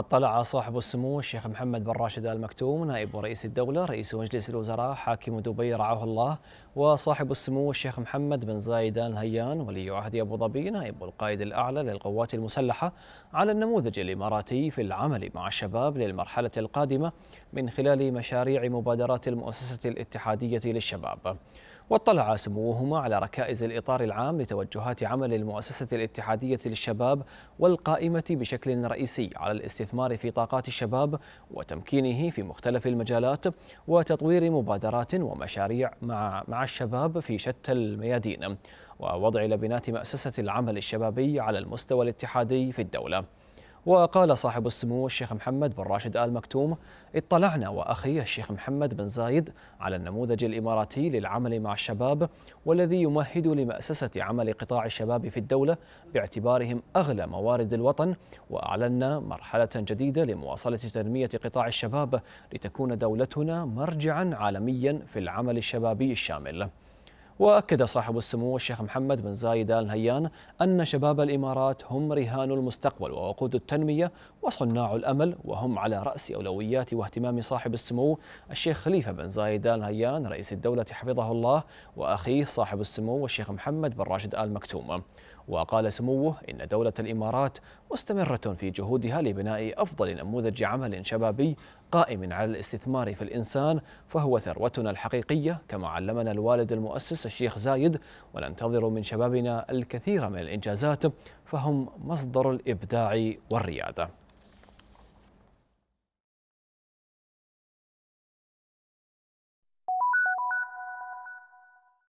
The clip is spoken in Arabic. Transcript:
اطلع صاحب السمو الشيخ محمد بن راشد ال مكتوم نائب رئيس الدولة رئيس مجلس الوزراء حاكم دبي رعاه الله وصاحب السمو الشيخ محمد بن زايد ال نهيان ولي عهد ابو ظبي نائب القائد الاعلى للقوات المسلحة على النموذج الاماراتي في العمل مع الشباب للمرحلة القادمة من خلال مشاريع مبادرات المؤسسة الاتحادية للشباب. واطلع سموهما على ركائز الإطار العام لتوجهات عمل المؤسسة الاتحادية للشباب والقائمة بشكل رئيسي على الاستثمار في طاقات الشباب وتمكينه في مختلف المجالات وتطوير مبادرات ومشاريع مع مع الشباب في شتى الميادين ووضع لبنات مؤسسة العمل الشبابي على المستوى الاتحادي في الدولة وقال صاحب السمو الشيخ محمد بن راشد آل مكتوم اطلعنا وأخي الشيخ محمد بن زايد على النموذج الإماراتي للعمل مع الشباب والذي يمهد لمأسسة عمل قطاع الشباب في الدولة باعتبارهم أغلى موارد الوطن وأعلنا مرحلة جديدة لمواصلة تنمية قطاع الشباب لتكون دولتنا مرجعا عالميا في العمل الشبابي الشامل وأكد صاحب السمو الشيخ محمد بن زايد آل نهيان أن شباب الإمارات هم رهان المستقبل ووقود التنمية وصناع الأمل وهم على رأس أولويات واهتمام صاحب السمو الشيخ خليفة بن زايد آل نهيان رئيس الدولة حفظه الله وأخيه صاحب السمو الشيخ محمد بن راشد آل مكتوم وقال سموه إن دولة الإمارات مستمرة في جهودها لبناء أفضل نموذج عمل شبابي قائم على الاستثمار في الإنسان فهو ثروتنا الحقيقية كما علمنا الوالد المؤسس الشيخ زايد وننتظر من شبابنا الكثير من الإنجازات فهم مصدر الإبداع والريادة